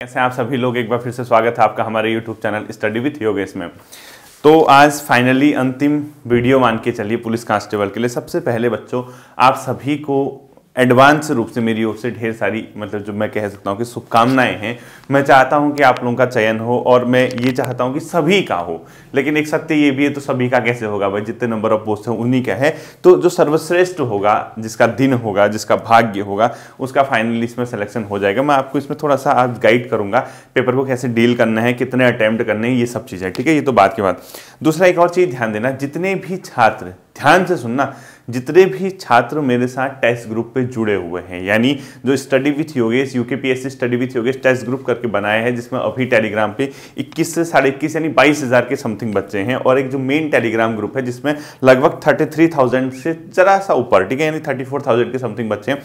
कैसे आप सभी लोग एक बार फिर से स्वागत है आपका हमारे YouTube चैनल स्टडी विथ योग में तो आज फाइनली अंतिम वीडियो मान के चलिए पुलिस कांस्टेबल के लिए सबसे पहले बच्चों आप सभी को एडवांस रूप से मेरी ओर से ढेर सारी मतलब जो मैं कह सकता हूँ कि शुभकामनाएं हैं मैं चाहता हूँ कि आप लोगों का चयन हो और मैं ये चाहता हूँ कि सभी का हो लेकिन एक सत्य ये भी है तो सभी का कैसे होगा भाई जितने नंबर ऑफ पोस्ट हैं उन्हीं का है तो जो सर्वश्रेष्ठ होगा जिसका दिन होगा जिसका भाग्य होगा उसका फाइनली इसमें सिलेक्शन हो जाएगा मैं आपको इसमें थोड़ा सा आज गाइड करूँगा पेपर को कैसे डील करना है कितने अटैम्प्ट करने हैं ये सब चीज़ें ठीक है ये तो बात की बात दूसरा एक और चीज़ ध्यान देना जितने भी छात्र ध्यान से सुनना जितने भी छात्र मेरे साथ टेस्ट ग्रुप पे जुड़े हुए हैं यानी जो स्टडी विथ योगेश के study with Yogesh test group करके बनाया है जिसमें अभी टेलीग्राम पे 21 से साढ़े इक्कीस यानी बाईस हज़ार के समथिंग बच्चे हैं और एक जो मेन टेलीग्राम ग्रुप है जिसमें लगभग थर्टी थ्री थाउजेंड से जरा सा ऊपर ठीक है यानी थर्टी फोर थाउजेंड के समथिंग बच्चे हैं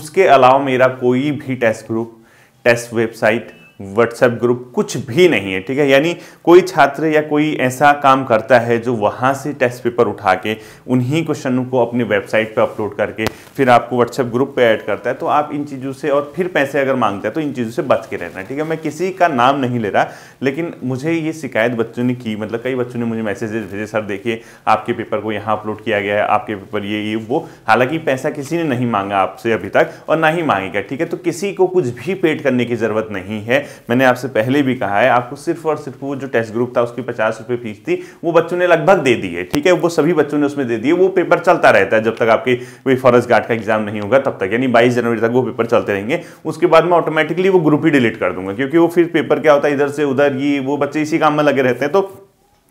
उसके अलावा मेरा कोई भी test group test website WhatsApp group कुछ भी नहीं है ठीक है यानी कोई छात्र या कोई ऐसा काम करता है जो वहाँ से टेस्ट पेपर उठा के उन्हीं क्वेश्चनों को अपनी वेबसाइट पर अपलोड करके फिर आपको व्हाट्सएप ग्रुप पे ऐड करता है तो आप इन चीज़ों से और फिर पैसे अगर मांगता है तो इन चीज़ों से बच के रहना ठीक है मैं किसी का नाम नहीं ले रहा लेकिन मुझे ये शिकायत बच्चों ने की मतलब कई बच्चों ने मुझे मैसेजेस भेजे सर देखिए आपके पेपर को यहाँ अपलोड किया गया है आपके पेपर ये ये वो हालांकि पैसा किसी ने नहीं मांगा आपसे अभी तक और ना ही मांगेगा ठीक है तो किसी को कुछ भी पेड करने की ज़रूरत नहीं है मैंने आपसे पहले भी कहा है आपको सिर्फ और सिर्फ वो जो टेस्ट ग्रुप था उसकी पचास रुपये फीस थी वो बच्चों ने लगभग दे दी है ठीक है वो सभी बच्चों ने उसमें दे दिए वो पेपर चलता रहता है जब तक आपके कोई फॉरेस्ट गार्ड का एग्जाम नहीं होगा तब तक यानी बाईस जनवरी तक वो पेपर चलते रहेंगे उसके बाद मैं ऑटोमेटिकली वो ग्रुप ही डिलीट कर दूंगा क्योंकि वो फिर पेपर क्या होता है इधर से उधर ये वो बच्चे इसी काम में लगे रहते हैं तो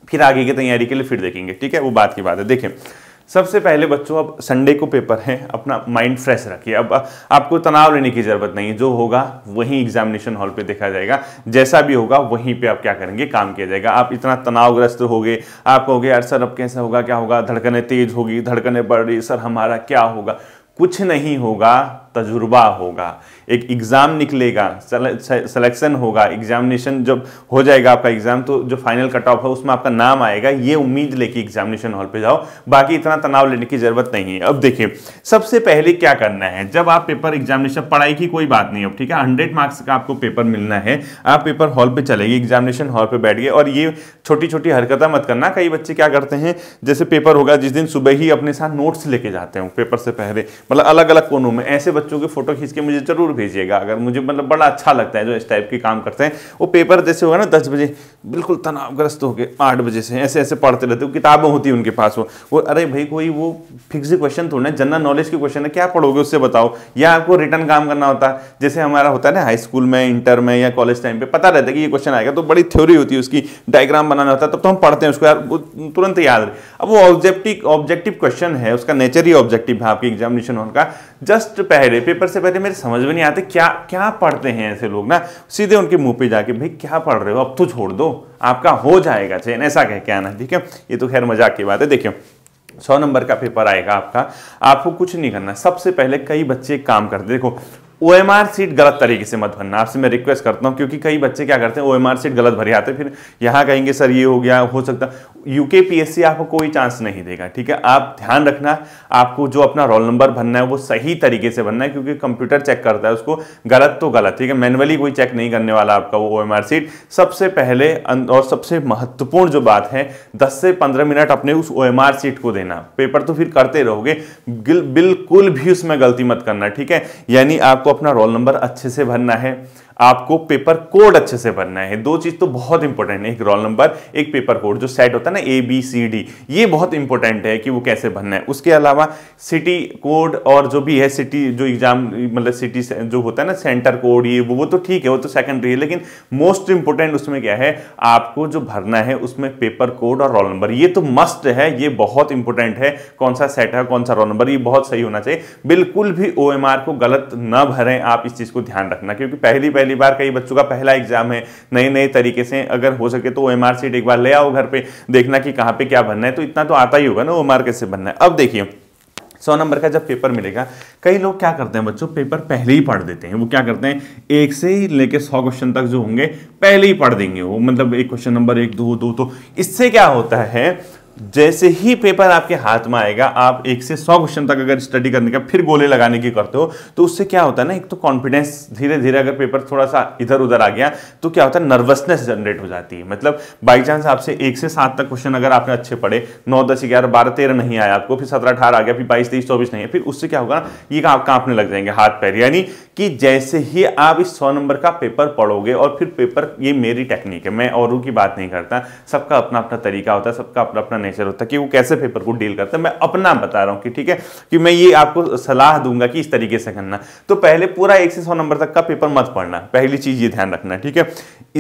फिर आगे की तैयारी के लिए फिर देखेंगे ठीक है वो बात की बात है देखें सबसे पहले बच्चों अब संडे को पेपर है अपना माइंड फ्रेश रखिए अब आपको तनाव लेने की ज़रूरत नहीं है जो होगा वहीं एग्जामिनेशन हॉल पे देखा जाएगा जैसा भी होगा वहीं पे आप क्या करेंगे काम किया जाएगा आप इतना तनावग्रस्त हो गए आप कहोगे यार सर अब कैसे होगा क्या होगा धड़कने तेज होगी धड़कने बढ़ रही सर हमारा क्या होगा कुछ नहीं होगा तजुर्बा होगा एक एग्ज़ाम निकलेगा सिलेक्शन होगा एग्जामिनेशन जब हो जाएगा आपका एग्ज़ाम तो जो फाइनल कट ऑफ है उसमें आपका नाम आएगा ये उम्मीद लेके एग्जामिनेशन हॉल पे जाओ बाकी इतना तनाव लेने की ज़रूरत नहीं है अब देखिए सबसे पहले क्या करना है जब आप पेपर एग्जामिनेशन पढ़ाई की कोई बात नहीं हो ठीक है हंड्रेड मार्क्स का आपको पेपर मिलना है आप पेपर हॉल पर चले गए एग्जामिनेशन हॉल पर बैठ गए और ये छोटी छोटी हरकतें मत करना कई बच्चे क्या करते हैं जैसे पेपर होगा जिस दिन सुबह ही अपने साथ नोट्स लेके जाते हैं पेपर से पहले मतलब अलग अलग कोनों में ऐसे बच्चों के फोटो खींच के मुझे ज़रूर भेजिएगा अगर मुझे मतलब बड़ा अच्छा लगता है जो इस टाइप के काम करते हैं वो पेपर जैसे होगा ना दस बजे बिल्कुल तनावग्रस्त होकर आठ बजे से ऐसे ऐसे पढ़ते रहते हो किताबें होती उनके पास वो वो अरे भाई कोई वो फिक्स क्वेश्चन थोड़ा है जनरल नॉलेज के क्वेश्चन है क्या पढ़ोगे उससे बताओ या आपको रिटर्न काम करना होता है जैसे हमारा होता है ना हाई स्कूल में इंटर में या कॉलेज टाइम पर पता रहता है कि ये क्वेश्चन आएगा तो बड़ी थ्योरी होती है उसकी डायग्राम बनाना होता है तब तो हम पढ़ते हैं उसको यार वो तुरंत याद अब वो ऑब्जेक्टिव ऑब्जेक्टिव क्वेश्चन है उसका नेचर ही ऑब्जेक्टिव है आपकी एग्जामिनेशन हॉल का जस्ट पहले पेपर से पहले मेरे समझ में नहीं आते क्या क्या पढ़ते हैं ऐसे लोग ना सीधे उनके मुंह पे जाके भाई क्या पढ़ रहे हो अब तो छोड़ दो आपका हो जाएगा चैन ऐसा कह के आना ठीक है ये तो खैर मजाक की बात है देखियो सौ नंबर का पेपर आएगा आपका आपको कुछ नहीं करना सबसे पहले कई बच्चे काम करते देखो ओ एम आर सीट गलत तरीके से मत भरना आपसे मैं रिक्वेस्ट करता हूँ क्योंकि कई बच्चे क्या करते हैं ओ एम आर सीट गलत भरे आते हैं फिर यहाँ कहेंगे सर ये हो गया हो सकता यूके पी एस सी आपको कोई चांस नहीं देगा ठीक है आप ध्यान रखना आपको जो अपना रोल नंबर भरना है वो सही तरीके से भरना है क्योंकि कंप्यूटर चेक करता है उसको गलत तो गलत ठीक है मैनुअली कोई चेक नहीं करने वाला आपका वो ओ एम आर सीट सबसे पहले और सबसे महत्वपूर्ण जो बात है दस से पंद्रह मिनट अपने उस ओ एम आर सीट को देना पेपर तो फिर करते रहोगे बिल्कुल भी उसमें गलती मत करना ठीक है यानी आपको अपना रोल नंबर अच्छे से भरना है आपको पेपर कोड अच्छे से बनना है दो चीज तो बहुत इंपॉर्टेंट है एक रोल नंबर एक पेपर कोड जो सेट होता है ना ए बी सी डी ये बहुत इंपॉर्टेंट है कि वो कैसे बनना है उसके अलावा सिटी कोड और जो भी है सिटी जो एग्जाम मतलब सिटी जो होता है ना सेंटर कोड ये वो वो तो ठीक है वो तो सेकेंडरी है लेकिन मोस्ट इंपॉर्टेंट उसमें क्या है आपको जो भरना है उसमें पेपर कोड और रोल नंबर ये तो मस्ट है ये बहुत इंपॉर्टेंट है कौन सा सेट है कौन सा रोल नंबर ये बहुत सही होना चाहिए बिल्कुल भी ओ को गलत ना भरें आप इस चीज को ध्यान रखना क्योंकि पहली पहली पहली बार कई बच्चों का पहला एग्जाम है नए नए तरीके से अगर हो सके तो ओ एम एक बार ले आओ घर पर देखना कि कहाँ पर क्या बनना है तो इतना तो आता ही होगा ना ओ एम कैसे बनना है अब देखिए सौ नंबर का जब पेपर मिलेगा कई लोग क्या करते हैं बच्चों पेपर पहले ही पढ़ देते हैं वो क्या करते हैं एक से ही लेके सौ क्वेश्चन तक जो होंगे पहले ही पढ़ देंगे वो मतलब एक क्वेश्चन नंबर एक दो दो तो इससे क्या होता है जैसे ही पेपर आपके हाथ में आएगा आप एक से सौ क्वेश्चन तक अगर स्टडी करने का फिर गोले लगाने की करते हो तो उससे क्या होता है ना एक तो कॉन्फिडेंस धीरे धीरे अगर पेपर थोड़ा सा इधर उधर आ गया तो क्या होता है नर्वसनेस जनरेट हो जाती है मतलब बाई चांस आपसे एक से सात तक क्वेश्चन अगर आपने अच्छे पढ़े नौ दस ग्यारह बारह तेरह नहीं आया आपको फिर सत्रह अठारह आ गया फिर बाईस तेईस चौबीस नहीं है फिर उससे क्या होगा ना ये आप कांपने लग जाएंगे हाथ पैर यानी कि जैसे ही आप इस सौ नंबर का पेपर पढ़ोगे और फिर पेपर ये मेरी टेक्निक है मैं औरों की बात नहीं करता सबका अपना अपना तरीका होता है सबका अपना अपना नेचर होता है कि वो कैसे पेपर को डील करता है मैं अपना बता रहा हूँ कि ठीक है कि मैं ये आपको सलाह दूंगा कि इस तरीके से करना तो पहले पूरा एक से सौ नंबर तक का पेपर मत पढ़ना पहली चीज़ ये ध्यान रखना ठीक है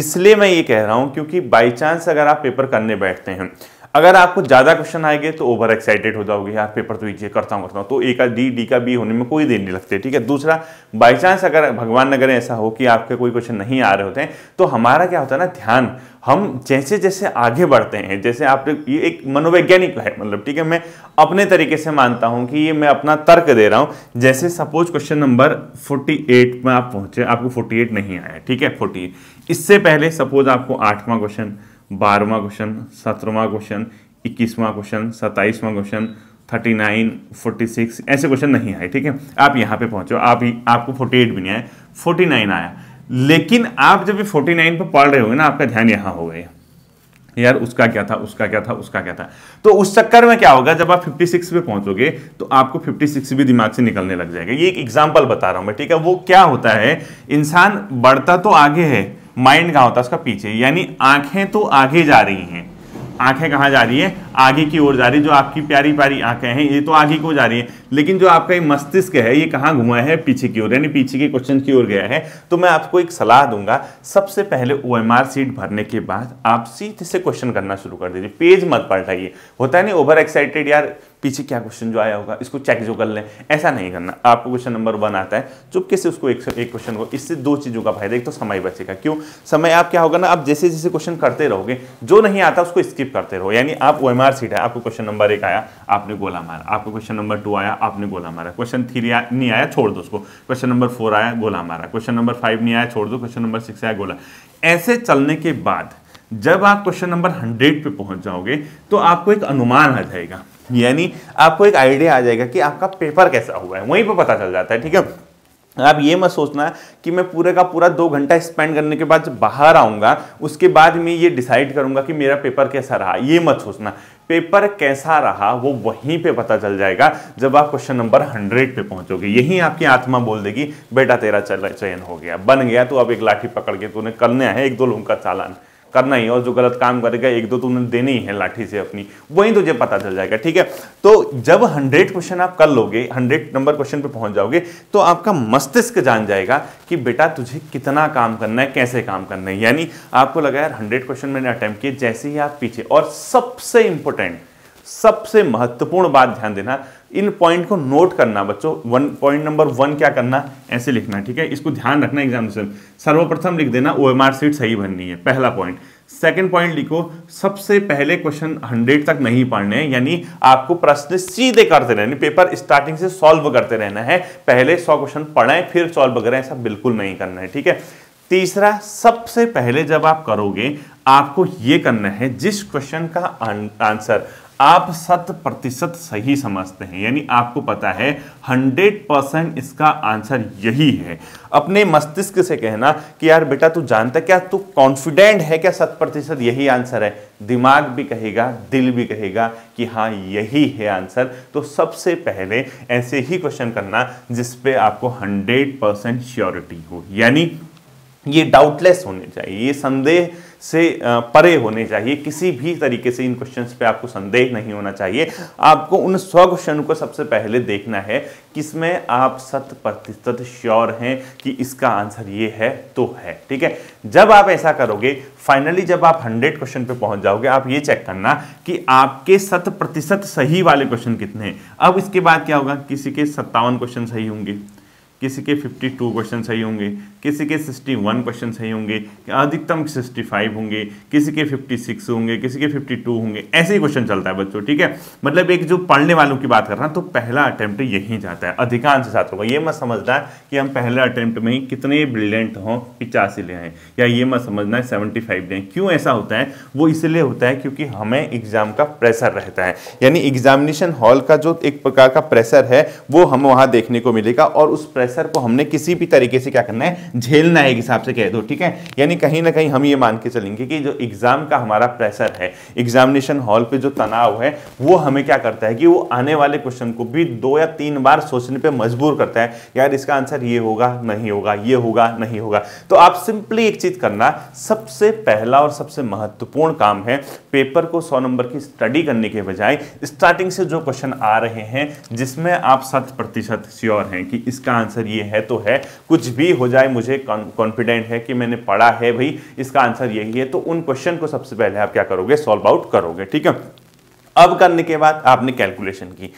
इसलिए मैं ये कह रहा हूँ क्योंकि बाई चांस अगर आप पेपर करने बैठते हैं अगर आपको ज़्यादा क्वेश्चन आएंगे तो ओवर एक्साइटेड हो जाओगे यार पेपर तो ये करता हूँ करता हूँ तो ए का डी डी का बी होने में कोई देर नहीं लगती ठीक है दूसरा बाई चांस अगर भगवान न करें ऐसा हो कि आपके कोई क्वेश्चन नहीं आ रहे होते हैं तो हमारा क्या होता है ना ध्यान हम जैसे जैसे आगे बढ़ते हैं जैसे आप ये एक मनोवैज्ञानिक है मतलब ठीक है मैं अपने तरीके से मानता हूँ कि ये मैं अपना तर्क दे रहा हूँ जैसे सपोज क्वेश्चन नंबर 48 में आप पहुँचे आपको 48 नहीं आया ठीक है 48 इससे पहले सपोज आपको आठवां क्वेश्चन बारहवा क्वेश्चन सत्रहवा क्वेश्चन इक्कीसवां क्वेश्चन सत्ताईसवां question thirty nine forty six ऐसे क्वेश्चन नहीं आए ठीक है आप यहाँ पे पहुँचो आप ही आपको फोर्टी एट भी नहीं आया फोर्टी नाइन आया लेकिन आप जब फोर्टी नाइन पर पढ़ रहे होंगे ना आपका ध्यान यहाँ हो गया यार उसका क्या था उसका क्या था उसका क्या था तो उस चक्कर में क्या होगा जब आप 56 पे पहुंचोगे तो आपको 56 भी दिमाग से निकलने लग जाएगा ये एक एग्जाम्पल बता रहा हूं मैं ठीक है वो क्या होता है इंसान बढ़ता तो आगे है माइंड कहाँ होता है उसका पीछे यानी आंखें तो आगे जा रही हैं आंखें कहाँ जा रही है आगे की ओर जा रही है जो आपकी प्यारी प्यारी आंखें हैं ये तो आगे को जा रही है लेकिन जो आपका ये मस्तिष्क है ये कहाँ घुमा है पीछे की ओर यानी पीछे के क्वेश्चन की ओर गया है तो मैं आपको एक सलाह दूंगा सबसे पहले ओ एम आर सीट भरने के बाद आप सीधे से क्वेश्चन करना शुरू कर दीजिए पेज मत पलटाइए होता है नहीं ओवर एक्साइटेड यार पीछे क्या क्वेश्चन जो आया होगा इसको चेक जो कर लें ऐसा नहीं करना आपको क्वेश्चन नंबर वन आता है चुपके से उसको एक एक क्वेश्चन को इससे दो चीज़ों का फायदा एक तो समय बचेगा क्यों समय आप क्या होगा ना आप जैसे जैसे क्वेश्चन करते रहोगे जो नहीं आता उसको स्किप करते रहो यानी आप ओ एम आर सीट है आपको क्वेश्चन नंबर एक आया आपने गोला मारा आपको क्वेश्चन नंबर टू आया आपने गोला मारा क्वेश्चन थ्री नहीं आया छोड़ दो उसको क्वेश्चन नंबर फोर आया गोला मारा क्वेश्चन नंबर फाइव नहीं आया छोड़ दो क्वेश्चन नंबर सिक्स आया गोला ऐसे चलने के बाद जब आप क्वेश्चन नंबर हंड्रेड पे पहुंच जाओगे तो आपको एक अनुमान आ जाएगा यानी आपको एक आइडिया आ जाएगा कि आपका पेपर कैसा हुआ है वहीं पर पता चल जाता है ठीक है आप ये मत सोचना कि मैं पूरे का पूरा दो घंटा स्पेंड करने के बाद जब बाहर आऊँगा उसके बाद मैं ये डिसाइड करूँगा कि मेरा पेपर कैसा रहा ये मत सोचना पेपर कैसा रहा वो वहीं पे पता चल जाएगा जब आप क्वेश्चन नंबर हंड्रेड पे पहुंचोगे यही आपकी आत्मा बोल देगी बेटा तेरा चयन हो गया बन गया तो अब एक लाठी पकड़ के तूने करने है एक दो लोगों का चालान करना ही और जो गलत काम करेगा एक दो तो उन्हें देनी है लाठी से अपनी वही तुझे तो पता चल जाएगा ठीक है तो जब हंड्रेड क्वेश्चन आप कर लोगे हंड्रेड नंबर क्वेश्चन पर पहुंच जाओगे तो आपका मस्तिष्क जान जाएगा कि बेटा तुझे कितना काम करना है कैसे काम करना है यानी आपको लगा यार हंड्रेड क्वेश्चन मैंने अटैम्प्ट किए जैसे ही आप पीछे और सबसे इंपॉर्टेंट सबसे महत्वपूर्ण बात ध्यान देना इन पॉइंट को नोट करना बच्चों वन पॉइंट नंबर वन क्या करना ऐसे लिखना ठीक है इसको ध्यान रखना से सर्वप्रथम लिख देना ओ सीट सही भरनी है पहला पॉइंट सेकंड पॉइंट लिखो सबसे पहले क्वेश्चन हंड्रेड तक नहीं पढ़ने हैं यानी आपको प्रश्न सीधे करते रहने पेपर स्टार्टिंग से सॉल्व करते रहना है पहले सौ क्वेश्चन पढ़ाएं फिर सॉल्व करें ऐसा बिल्कुल नहीं करना है ठीक है तीसरा सबसे पहले जब आप करोगे आपको ये करना है जिस क्वेश्चन का आंसर आप शत प्रतिशत सही समझते हैं यानी आपको पता है हंड्रेड परसेंट इसका आंसर यही है अपने मस्तिष्क से कहना कि यार बेटा तू जानता क्या तू कॉन्फिडेंट है क्या शत प्रतिशत यही आंसर है दिमाग भी कहेगा दिल भी कहेगा कि हाँ यही है आंसर तो सबसे पहले ऐसे ही क्वेश्चन करना जिसपे आपको हंड्रेड परसेंट श्योरिटी हो यानी ये डाउटलेस होने चाहिए ये संदेह से परे होने चाहिए किसी भी तरीके से इन क्वेश्चंस पे आपको संदेह नहीं होना चाहिए आपको उन सौ क्वेश्चन को सबसे पहले देखना है किसमें आप शत प्रतिशत श्योर हैं कि इसका आंसर ये है तो है ठीक है जब आप ऐसा करोगे फाइनली जब आप हंड्रेड क्वेश्चन पे पहुंच जाओगे आप ये चेक करना कि आपके शत प्रतिशत सही वाले क्वेश्चन कितने हैं अब इसके बाद क्या होगा किसी के सत्तावन क्वेश्चन सही होंगे किसी के 52 क्वेश्चन सही होंगे किसी के 61 क्वेश्चन सही होंगे अधिकतम 65 होंगे किसी के 56 होंगे किसी के 52 होंगे ऐसे ही क्वेश्चन चलता है बच्चों ठीक है मतलब एक जो पढ़ने वालों की बात कर रहा हूँ तो पहला अटैम्प्ट यही जाता है अधिकांश छात्रों का ये मत समझना है कि हम पहले अटैम्प्ट में ही कितने ब्रिलियंट हों पिचासी ले आएँ या ये मत समझना है सेवेंटी फाइव लें क्यों ऐसा होता है वो इसलिए होता है क्योंकि हमें एग्जाम का प्रेशर रहता है यानी एग्जामिनेशन हॉल का जो एक प्रकार का प्रेशर है वो हम वहाँ देखने को मिलेगा और उस प्रेशर प्रेशर को हमने किसी भी तरीके से क्या करना है झेलना है हिसाब से कह दो ठीक है यानी कहीं ना कहीं हम ये मान के चलेंगे कि जो एग्ज़ाम का हमारा प्रेशर है एग्जामिनेशन हॉल पर जो तनाव है वो हमें क्या करता है कि वो आने वाले क्वेश्चन को भी दो या तीन बार सोचने पर मजबूर करता है यार इसका आंसर ये होगा नहीं होगा ये होगा नहीं होगा तो आप सिंपली एक चीज़ करना सबसे पहला और सबसे महत्वपूर्ण काम है पेपर को सौ नंबर की स्टडी करने के बजाय स्टार्टिंग से जो क्वेश्चन आ रहे हैं जिसमें आप शत प्रतिशत श्योर हैं कि इसका आंसर आंसर ये है तो है कुछ भी हो जाए मुझे कॉन्फिडेंट है कि मैंने पढ़ा है भाई इसका आंसर यही है तो उन क्वेश्चन को सबसे पहले आप क्या करोगे सॉल्व आउट करोगे ठीक है अब करने के बाद आपने कैलकुलेशन की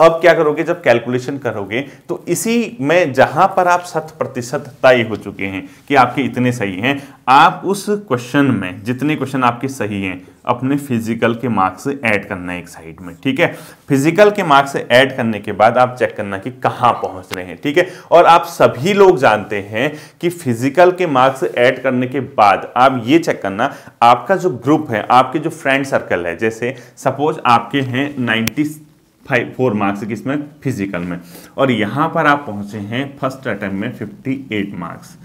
अब क्या करोगे जब कैलकुलेशन करोगे तो इसी में जहां पर आप शत प्रतिशत तय हो चुके हैं कि आपके इतने सही हैं आप उस क्वेश्चन में जितने क्वेश्चन आपके सही हैं अपने फिजिकल के मार्क्स ऐड करना है एक साइड में ठीक है फिजिकल के मार्क्स ऐड करने के बाद आप चेक करना कि कहाँ पहुंच रहे हैं ठीक है और आप सभी लोग जानते हैं कि फिजिकल के मार्क्स ऐड करने के बाद आप ये चेक करना आपका जो ग्रुप है आपके जो फ्रेंड सर्कल है जैसे सपोज आपके हैं नाइन्टी फाइव फोर मार्क्स किसमें फिजिकल में और यहाँ पर आप पहुँचे हैं फर्स्ट अटैम्प्ट में फिफ्टी एट मार्क्स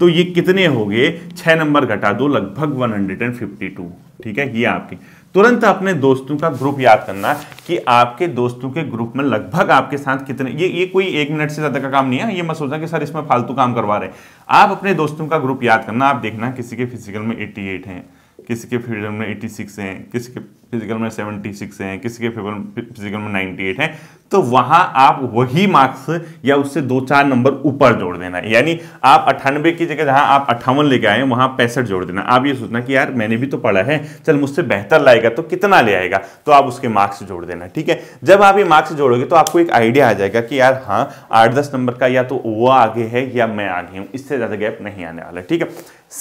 तो ये कितने हो गए छः नंबर घटा दो लगभग one hundred and fifty two ठीक है ये आपके तुरंत अपने दोस्तों का ग्रुप याद करना कि आपके दोस्तों के ग्रुप में लगभग आपके साथ कितने ये ये कोई एक मिनट से ज़्यादा का काम नहीं है ये मत सोचना कि सर इसमें फालतू काम करवा रहे हैं आप अपने दोस्तों का ग्रुप याद करना आप देखना किसी के फिजिकल में एट हैं किसी के फिजिकल में सिक्स हैं किसी के फिजिकल में 76 हैं किसी के पेपर फिजिकल में 98 हैं तो वहां आप वही मार्क्स या उससे दो चार नंबर ऊपर जोड़ देना यानी आप अट्ठानबे की जगह जहां आप अट्ठावन लेके आए वहां पैंसठ जोड़ देना आप ये सोचना कि यार मैंने भी तो पढ़ा है चल मुझसे बेहतर लाएगा तो कितना ले आएगा तो आप उसके मार्क्स जोड़ देना ठीक है जब आप ये मार्क्स जोड़ोगे तो आपको एक आइडिया आ जाएगा कि यार हाँ आठ दस नंबर का या तो वो आगे है या मैं आगे हूँ इससे ज़्यादा गैप नहीं आने वाला ठीक है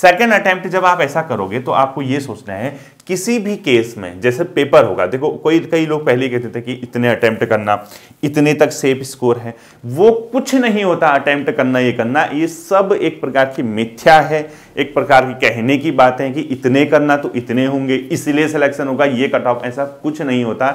सेकेंड अटैम्प्ट जब आप ऐसा करोगे तो आपको ये सोचना है किसी भी केस में जैसे पेपर होगा देखो कोई कई लोग पहले कहते थे कि इतने अटैम्प्ट करना इतने तक सेफ स्कोर है वो कुछ नहीं होता अटैम्प्ट करना ये करना ये सब एक प्रकार की मिथ्या है एक प्रकार की कहने की बात है कि इतने करना तो इतने होंगे इसलिए सिलेक्शन होगा ये कट ऑफ ऐसा कुछ नहीं होता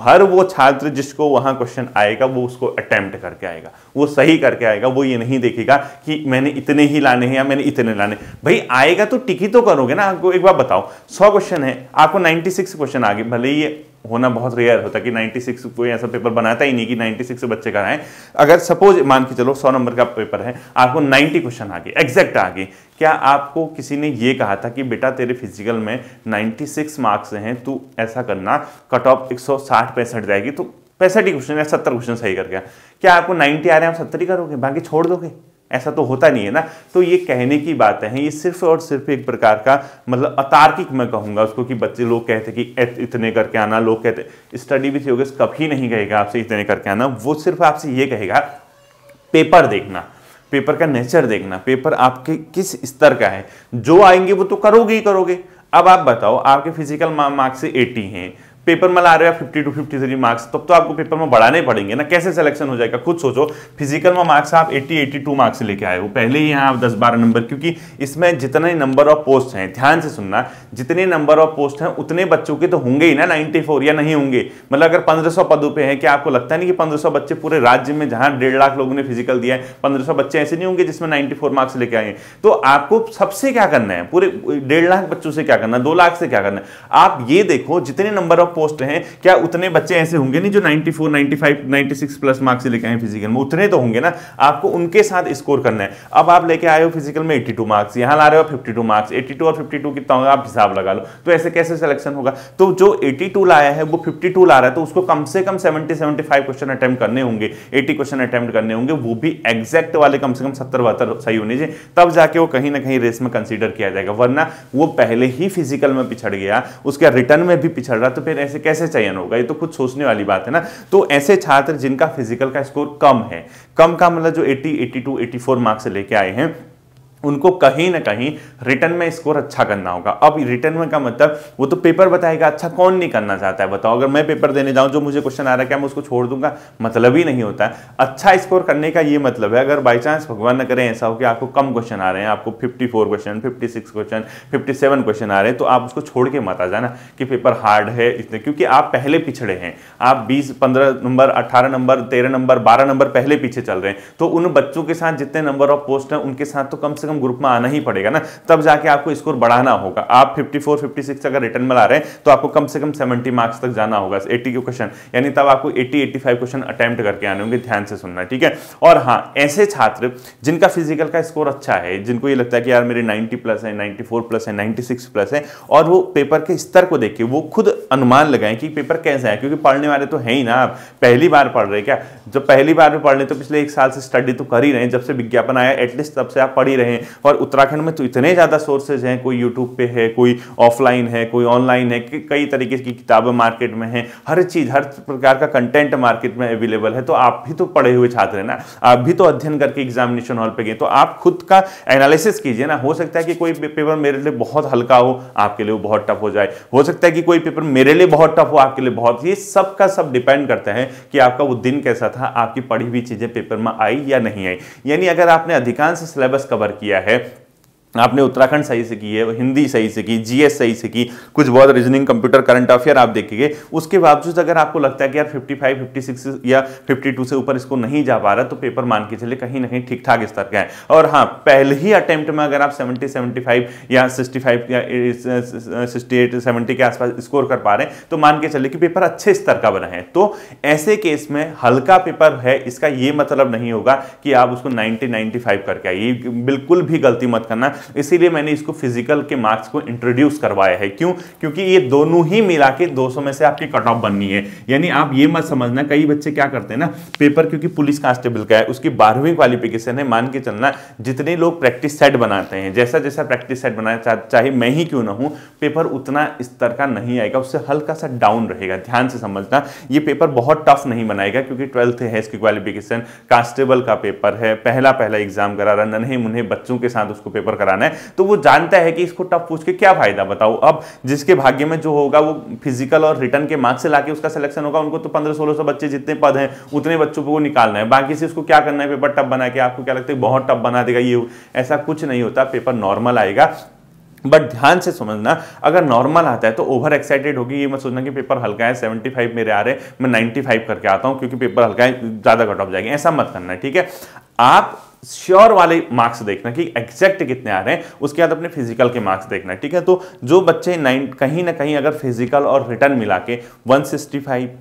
हर वो छात्र जिसको वहां क्वेश्चन आएगा वो उसको अटेम्प्ट करके आएगा वो सही करके आएगा वो ये नहीं देखेगा कि मैंने इतने ही लाने हैं या मैंने इतने लाने भाई आएगा तो टिकी तो करोगे ना आपको एक बार बताओ सौ क्वेश्चन है आपको नाइन्टी सिक्स क्वेश्चन आगे भले ये होना बहुत रेयर होता है कि 96 कोई ऐसा पेपर बनाता ही नहीं कि 96 से बच्चे है अगर सपोज मान के चलो 100 नंबर का पेपर है आपको 90 क्वेश्चन आ गए एग्जैक्ट आ गए क्या आपको किसी ने ये कहा था कि बेटा तेरे फिजिकल में 96 मार्क्स हैं तू ऐसा करना कट ऑफ एक सौ जाएगी तो पैंसठ ही क्वेश्चन या सत्तर क्वेश्चन सही करके क्या आपको नाइन्टी आ रहे हैं आप सत्तर ही करोगे बाकी छोड़ दोगे ऐसा तो होता नहीं है ना तो ये कहने की बात है ये सिर्फ और सिर्फ एक प्रकार का मतलब अतार्किक मैं कहूँगा उसको कि बच्चे लोग कहते कि इतने करके आना लोग कहते स्टडी भी थी कभी नहीं कहेगा आपसे इतने करके आना वो सिर्फ आपसे ये कहेगा पेपर देखना पेपर का नेचर देखना पेपर आपके किस स्तर का है जो आएंगे वो तो करोगे ही करोगे अब आप बताओ आपके फिजिकल मार्क्स से 80 हैं पेपर में ला रहे हो fifty two fifty three marks तब तो आपको पेपर में बढ़ाने पड़ेंगे ना कैसे सिलेक्शन हो जाएगा खुद सोचो फिजिकल में मार्क्स आप एट्टी एट्टी टू मार्क्स लेके आए हो पहले ही यहाँ आप दस बारह नंबर क्योंकि इसमें जितने नंबर ऑफ पोस्ट हैं ध्यान से सुनना जितने नंबर ऑफ पोस्ट हैं उतने बच्चों के तो होंगे ही ना नाइन्टी फोर या नहीं होंगे मतलब अगर पंद्रह सौ पदों पर है कि आपको लगता नहीं कि पंद्रह सौ बच्चे पूरे राज्य में जहाँ डेढ़ लाख लोगों ने फिजिकल दिया है पंद्रह सौ बच्चे ऐसे नहीं होंगे जिसमें नाइन्टी फोर मार्क्स लेके आए तो आपको सबसे क्या करना है पूरे डेढ़ लाख बच्चों से क्या करना है दो लाख से क्या करना है आप ये देखो जितने नंबर ऑफ पोस्ट हैं क्या उतने बच्चे ऐसे होंगे नहीं जो 94, 95, 96 प्लस मार्क्स लेके आए फिजिकल में उतने तो होंगे ना आपको उनके साथ स्कोर करना है अब आप लेके आए हो फिजिकल में 82 मार्क्स यहाँ ला रहे हो 52 मार्क्स 82 और 52 कितना होगा आप हिसाब लगा लो तो ऐसे कैसे सिलेक्शन होगा तो जो 82 लाया है वो 52 ला रहा है तो उसको कम से कम 70 75 क्वेश्चन अटैम्प्ट करने होंगे 80 क्वेश्चन अटैम्प्ट करने होंगे वो भी एग्जैक्ट वाले कम से कम सत्तर बहत्तर सही होने चाहिए तब जाके वो कहीं ना कहीं रेस में कंसिडर किया जाएगा वरना वो पहले ही फिजिकल में पिछड़ गया उसके रिटर्न में भी पिछड़ रहा तो फिर ऐसे कैसे चयन होगा ये तो खुद सोचने वाली बात है ना तो ऐसे छात्र जिनका फिजिकल का स्कोर कम है कम का मतलब जो 80, 82, 84 मार्क्स लेके आए हैं उनको कहीं ना कहीं रिटर्न में स्कोर अच्छा करना होगा अब रिटर्न में का मतलब वो तो पेपर बताएगा अच्छा कौन नहीं करना चाहता है बताओ अगर मैं पेपर देने जाऊं जो मुझे क्वेश्चन आ रहा है क्या मैं उसको छोड़ दूंगा मतलब ही नहीं होता है अच्छा स्कोर करने का ये मतलब है अगर बाई चांस भगवान न करें ऐसा हो कि आपको कम क्वेश्चन आ रहे हैं आपको fifty question fifty question fifty question आ रहे हैं तो आप उसको छोड़ के मत आ जाना कि पेपर हार्ड है इसने क्योंकि आप पहले पिछड़े हैं आप बीस पंद्रह नंबर अट्ठारह नंबर तेरह नंबर बारह नंबर पहले पीछे चल रहे हैं तो उन बच्चों के साथ जितने नंबर ऑफ पोस्ट हैं उनके साथ तो कम से कम कम ग्रुप में आना ही पड़ेगा ना तब जाके आपको स्कोर बढ़ाना होगा आप 54, 56 अगर रिटर्न में ला रहे हैं तो आपको कम से कम 70 मार्क्स तक जाना होगा 80 के क्वेश्चन यानी तब आपको 80, 85 क्वेश्चन अटैम्प्ट करके आने होंगे ध्यान से सुनना ठीक है और हाँ ऐसे छात्र जिनका फिजिकल का स्कोर अच्छा है जिनको ये लगता है कि यार मेरे नाइन्टी प्लस है नाइन्टी प्लस है नाइन्टी प्लस है और वो पेपर के स्तर को देख के वो खुद अनुमान लगाएं कि पेपर कैसे है क्योंकि पढ़ने वाले तो है ही ना आप पहली बार पढ़ रहे क्या जब पहली बार में पढ़ रहे तो पिछले एक साल से स्टडी तो कर ही रहे हैं जब से विज्ञापन आया एटलीस्ट तब से आप पढ़ ही रहे हैं और उत्तराखंड में तो इतने ज़्यादा सोर्सेज हैं कोई यूट्यूब पे है कोई ऑफलाइन है कोई ऑनलाइन है कई तरीके की किताबें मार्केट में हैं हर चीज़ हर प्रकार का कंटेंट मार्केट में अवेलेबल है तो आप भी तो पढ़े हुए छात्र हैं ना आप भी तो अध्ययन करके एग्जामिनेशन हॉल पर गए तो आप खुद का एनालिसिस कीजिए ना हो सकता है कि कोई पेपर मेरे लिए बहुत हल्का हो आपके लिए बहुत टफ हो जाए हो सकता है कि कोई पेपर मेरे लिए बहुत टफ हो आपके लिए बहुत ये सब का सब डिपेंड करता है कि आपका वो दिन कैसा था आपकी पढ़ी हुई चीज़ें पेपर में आई या नहीं आई यानी अगर आपने अधिकांश सिलेबस कवर किया किया है आपने उत्तराखंड सही से की है हिंदी सही से की जीएस सही से की कुछ बहुत रीजनिंग कंप्यूटर करंट अफेयर आप देखेंगे उसके बावजूद अगर आपको लगता है कि यार 55, 56 या 52 से ऊपर इसको नहीं जा पा रहा तो पेपर मान के चले कहीं ना कहीं ठीक ठाक स्तर का है और हाँ पहले ही अटैम्प्ट में अगर आप सेवेंटी सेवेंटी या सिक्सटी या एट सेवेंटी के आसपास स्कोर कर पा रहे हैं तो मान के चले कि पेपर अच्छे स्तर का बना है तो ऐसे केस में हल्का पेपर है इसका ये मतलब नहीं होगा कि आप उसको नाइन्टी नाइन्टी करके आइए बिल्कुल भी गलती मत करना इसीलिए मैंने इसको फिजिकल के मार्क्स को इंट्रोड्यूस करवाया है क्यों क्योंकि ये दोनों ही मिला के दो में से आपकी कट ऑफ बननी है यानी आप ये मत समझना कई बच्चे क्या करते हैं ना पेपर क्योंकि पुलिस कांस्टेबल का है उसकी बारहवीं क्वालिफिकेशन है मान के चलना जितने लोग प्रैक्टिस सेट बनाते हैं जैसा जैसा प्रैक्टिस सेट बनाया चाहे मैं ही क्यों ना हूं पेपर उतना स्तर का नहीं आएगा उससे हल्का सा डाउन रहेगा ध्यान से समझना ये पेपर बहुत टफ नहीं बनाएगा क्योंकि ट्वेल्थ है इसकी क्वालिफिकेशन कांस्टेबल का पेपर है पहला पहला एग्जाम करा रहा नन्हे मुन्हे बच्चों के साथ उसको पेपर करा कराना है तो वो जानता है कि इसको टफ पूछ के क्या फायदा बताओ अब जिसके भाग्य में जो होगा वो फिजिकल और रिटर्न के मार्क्स से लाके उसका सिलेक्शन होगा उनको तो पंद्रह सोलह सौ बच्चे जितने पद हैं उतने बच्चों को निकालना है बाकी से उसको क्या करना है पेपर टफ बना के आपको क्या लगता है बहुत टफ बना देगा ये ऐसा कुछ नहीं होता पेपर नॉर्मल आएगा बट ध्यान से समझना अगर नॉर्मल आता है तो ओवर एक्साइटेड होगी ये मैं सोचना कि पेपर हल्का है 75 मेरे आ रहे हैं मैं 95 करके आता हूँ क्योंकि पेपर हल्का है ज़्यादा कट ऑफ जाएंगे ऐसा मत करना ठीक है आप श्योर वाले मार्क्स देखना कि एग्जैक्ट कितने आ रहे हैं उसके बाद अपने फिजिकल के मार्क्स देखना ठीक है तो जो बच्चे नाइन कहीं ना कहीं अगर फिजिकल और रिटर्न मिला के वन सिक्सटी फाइव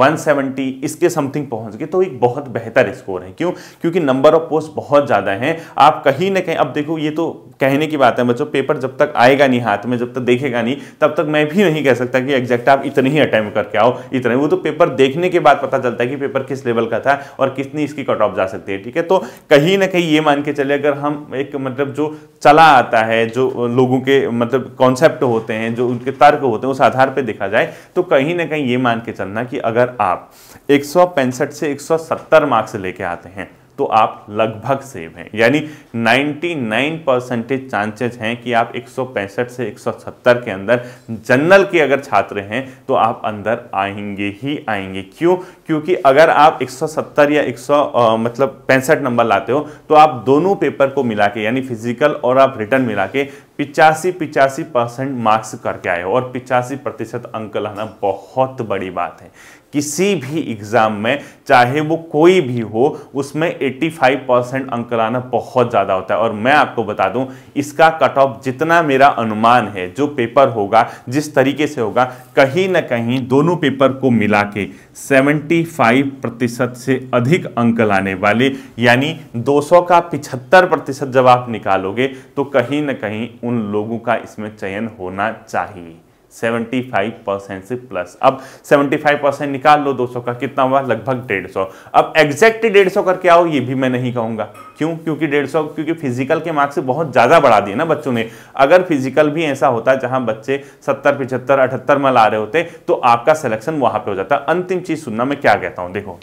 170 इसके समथिंग पहुंच गए तो एक बहुत बेहतर स्कोर है क्यों क्योंकि नंबर ऑफ पोस्ट बहुत ज़्यादा हैं आप कहीं ना कहीं अब देखो ये तो कहने की बात है बच्चों पेपर जब तक आएगा नहीं हाथ में जब तक देखेगा नहीं तब तक मैं भी नहीं कह सकता कि एग्जैक्ट आप इतने ही अटैम्प करके आओ इतने वो तो पेपर देखने के बाद पता चलता है कि पेपर किस लेवल का था और कितनी इसकी कट ऑफ जा सकती है ठीक है तो कहीं ना कहीं ये मान के चले अगर हम एक मतलब जो चला आता है जो लोगों के मतलब कॉन्सेप्ट होते हैं जो उनके तर्क होते हैं उस आधार पर देखा जाए तो कहीं ना कहीं ये मान के चलना कि अगर आप एक से एक मार्क्स लेके आते हैं तो आप लगभग सेव हैं यानी 99 परसेंटेज चांसेज हैं कि आप एक से 170 के अंदर जनरल के अगर छात्र हैं तो आप अंदर आएंगे ही आएंगे क्यों क्योंकि अगर आप 170 या 100 मतलब पैंसठ नंबर लाते हो तो आप दोनों पेपर को मिला के यानी फिजिकल और आप रिटर्न मिला के पिचासी पिचासी परसेंट मार्क्स करके आए हो और पिचासी प्रतिशत अंक लाना बहुत बड़ी बात है किसी भी एग्ज़ाम में चाहे वो कोई भी हो उसमें 85 परसेंट अंक लाना बहुत ज़्यादा होता है और मैं आपको बता दूं इसका कट ऑफ जितना मेरा अनुमान है जो पेपर होगा जिस तरीके से होगा कहीं ना कहीं दोनों पेपर को मिला के 75 प्रतिशत से अधिक अंक लाने वाले यानी 200 का 75 प्रतिशत जब आप निकालोगे तो कहीं ना कहीं उन लोगों का इसमें चयन होना चाहिए 75 परसेंट से प्लस अब 75 परसेंट निकाल लो 200 का कितना हुआ लगभग 150 अब एग्जैक्ट 150 करके आओ ये भी मैं नहीं कहूंगा क्यों क्योंकि 150 क्योंकि फिजिकल के मार्क्स बहुत ज़्यादा बढ़ा दिए ना बच्चों ने अगर फिजिकल भी ऐसा होता जहां बच्चे 70 पिछहत्तर अठहत्तर में ला रहे होते तो आपका सिलेक्शन वहां पर हो जाता अंतिम चीज़ सुनना मैं क्या कहता हूँ देखो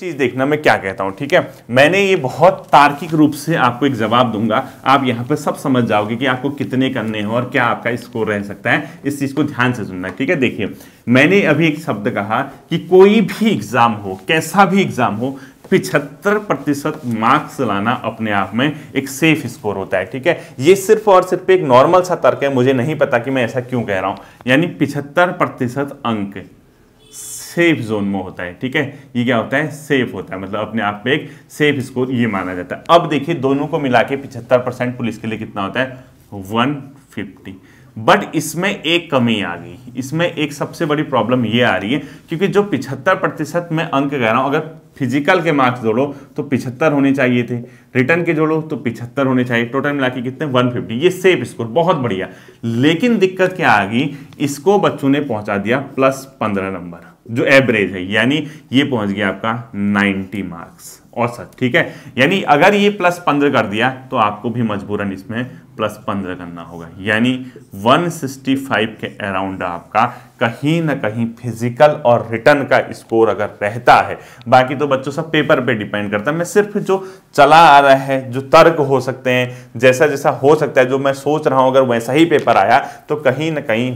चीज देखना मैं क्या कहता हूं ठीक है मैंने ये बहुत तार्किक रूप से आपको एक जवाब दूंगा आप यहां पर सब समझ जाओगे कि आपको कितने करने हैं और क्या आपका स्कोर रह सकता है इस चीज को ध्यान से सुनना ठीक है देखिए मैंने अभी एक शब्द कहा कि कोई भी एग्जाम हो कैसा भी एग्जाम हो पिछहत्तर प्रतिशत मार्क्स लाना अपने आप में एक सेफ स्कोर होता है ठीक है ये सिर्फ और सिर्फ एक नॉर्मल सा तर्क है मुझे नहीं पता कि मैं ऐसा क्यों कह रहा हूं यानी पिछहत्तर प्रतिशत अंक सेफ जोन में होता है ठीक है ये क्या होता है सेफ होता है मतलब अपने आप पे एक सेफ स्कोर ये माना जाता है अब देखिए दोनों को मिला के पिछहत्तर परसेंट पुलिस के लिए कितना होता है वन फिफ्टी बट इसमें एक कमी आ गई इसमें एक सबसे बड़ी प्रॉब्लम ये आ रही है क्योंकि जो पिछहत्तर प्रतिशत मैं अंक कह रहा हूँ अगर फिजिकल के मार्क्स जोड़ो तो पिछहत्तर होने चाहिए थे रिटर्न के जोड़ो तो पिछहत्तर होने चाहिए टोटल मिला के कितने 150 ये सेफ स्कोर बहुत बढ़िया लेकिन दिक्कत क्या आ गई इसको बच्चों ने पहुंचा दिया प्लस पंद्रह नंबर जो एवरेज है यानी ये पहुंच गया आपका 90 मार्क्स औसत ठीक है यानी अगर ये प्लस पंद्रह कर दिया तो आपको भी मजबूरन इसमें प्लस पंद्रह करना होगा यानी 165 के अराउंड आपका कहीं ना कहीं फिजिकल और रिटर्न का स्कोर अगर रहता है बाकी तो बच्चों सब पेपर पे डिपेंड करता है मैं सिर्फ जो चला आ रहा है जो तर्क हो सकते हैं जैसा जैसा हो सकता है जो मैं सोच रहा हूं अगर वैसा ही पेपर आया तो कहीं ना कहीं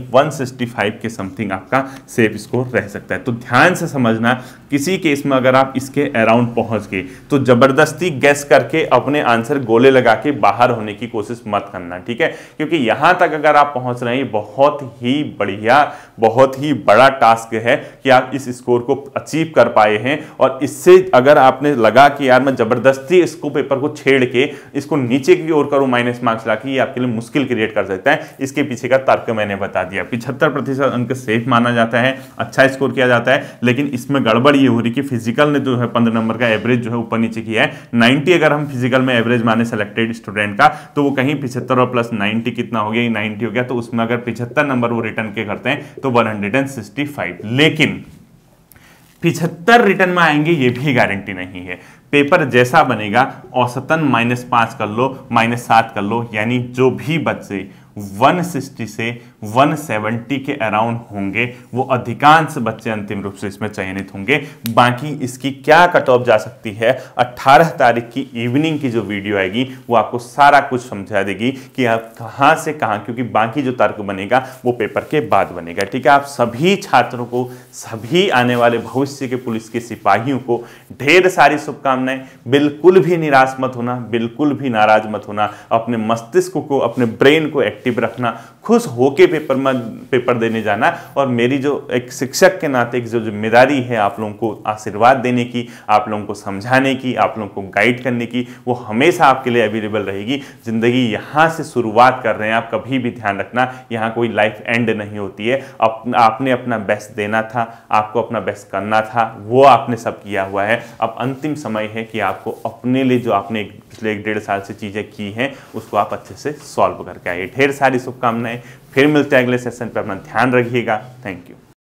फाइव के समथिंग आपका सेफ स्कोर रह सकता है तो ध्यान से समझना किसी केस में अगर आप इसके अराउंड पहुंच गए तो जबरदस्ती गैस करके अपने आंसर गोले लगा के बाहर होने की कोशिश मत करना ठीक है क्योंकि यहां तक अगर आप पहुंच रहे हैं बहुत ही बढ़िया बहुत ही बड़ा टास्क है कि आप इस स्कोर को अचीव कर पाए हैं और इससे अगर आपने लगा कि यार मैं ज़बरदस्ती इसको पेपर को छेड़ के इसको नीचे की ओर करूं माइनस मार्क्स ला के ये आपके लिए मुश्किल क्रिएट कर सकता है इसके पीछे का तर्क मैंने बता दिया पिछहत्तर प्रतिशत अंक सेफ माना जाता है अच्छा स्कोर किया जाता है लेकिन इसमें गड़बड़ ये हो रही कि फिजिकल ने जो है पंद्रह नंबर का एवरेज जो है ऊपर नीचे की है 90 अगर हम फिजिकल में एवरेज माने सेलेक्टेड स्टूडेंट का तो वो कहीं पिछहत्तर और प्लस 90 कितना हो गया 90 हो गया तो उसमें अगर पिछहत्तर नंबर वो रिटर्न के करते हैं तो 165 लेकिन पिछहत्तर रिटर्न में आएंगे ये भी गारंटी नहीं है पेपर जैसा बनेगा औसतन माइनस पांच कर लो माइनस सात कर लो यानी जो भी बच्चे 160 से 170 के अराउंड होंगे वो अधिकांश बच्चे अंतिम रूप से इसमें चयनित होंगे बाकी इसकी क्या कट ऑफ जा सकती है 18 तारीख की इवनिंग की जो वीडियो आएगी वो आपको सारा कुछ समझा देगी कि आप कहाँ से कहाँ क्योंकि बाकी जो तर्क बनेगा वो पेपर के बाद बनेगा ठीक है आप सभी छात्रों को सभी आने वाले भविष्य के पुलिस के सिपाहियों को ढेर सारी शुभकामनाएं बिल्कुल भी निराश मत होना बिल्कुल भी नाराज मत होना अपने मस्तिष्क को अपने ब्रेन को एक्टिव एक्टिव रखना खुश होके पेपर में पेपर देने जाना और मेरी जो एक शिक्षक के नाते जो जिम्मेदारी है आप लोगों को आशीर्वाद देने की आप लोगों को समझाने की आप लोगों को गाइड करने की वो हमेशा आपके लिए अवेलेबल रहेगी ज़िंदगी यहाँ से शुरुआत कर रहे हैं आप कभी भी ध्यान रखना यहाँ कोई लाइफ एंड नहीं होती है आपने अपना बेस्ट देना था आपको अपना बेस्ट करना था वो आपने सब किया हुआ है अब अंतिम समय है कि आपको अपने लिए जो आपने पिछले एक डेढ़ साल से चीज़ें की हैं उसको आप अच्छे से सॉल्व करके आइए ढेर सारी शुभकामनाएं फिर मिलते हैं अगले सेशन पर अपना ध्यान रखिएगा थैंक यू